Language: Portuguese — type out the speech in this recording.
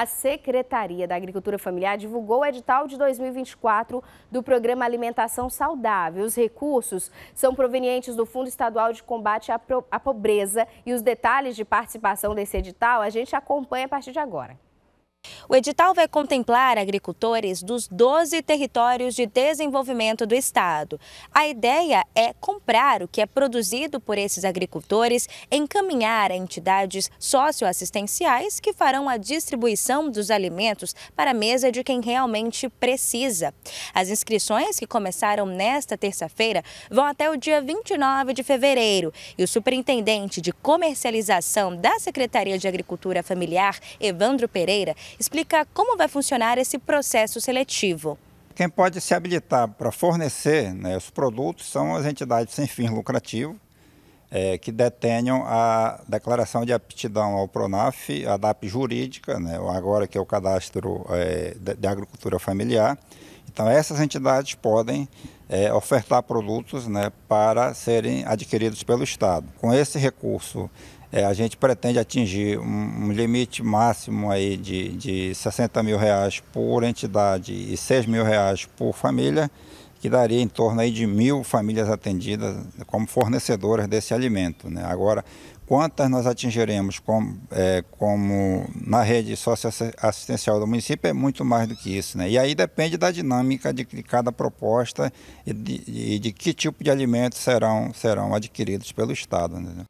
a Secretaria da Agricultura Familiar divulgou o edital de 2024 do programa Alimentação Saudável. Os recursos são provenientes do Fundo Estadual de Combate à Pobreza e os detalhes de participação desse edital a gente acompanha a partir de agora. O edital vai contemplar agricultores dos 12 territórios de desenvolvimento do estado. A ideia é comprar o que é produzido por esses agricultores, encaminhar a entidades socioassistenciais que farão a distribuição dos alimentos para a mesa de quem realmente precisa. As inscrições que começaram nesta terça-feira vão até o dia 29 de fevereiro e o superintendente de comercialização da Secretaria de Agricultura Familiar, Evandro Pereira, explicou explica como vai funcionar esse processo seletivo. Quem pode se habilitar para fornecer né, os produtos são as entidades sem fins lucrativos, é, que detenham a declaração de aptidão ao PRONAF, a DAP jurídica, né, agora que é o cadastro é, de, agricultura familiar. Então, essas entidades podem é, ofertar produtos né, para serem adquiridos pelo Estado. Com esse recurso, é, a gente pretende atingir um, um limite máximo aí de, de 60 mil reais por entidade e 6 mil reais por família, que daria em torno aí de mil famílias atendidas como fornecedoras desse alimento. Né? Agora, quantas nós atingiremos como, é, como na rede socioassistencial do município é muito mais do que isso. Né? E aí depende da dinâmica de, de cada proposta e de, de, de, que tipo de alimentos serão, serão adquiridos pelo Estado. Né?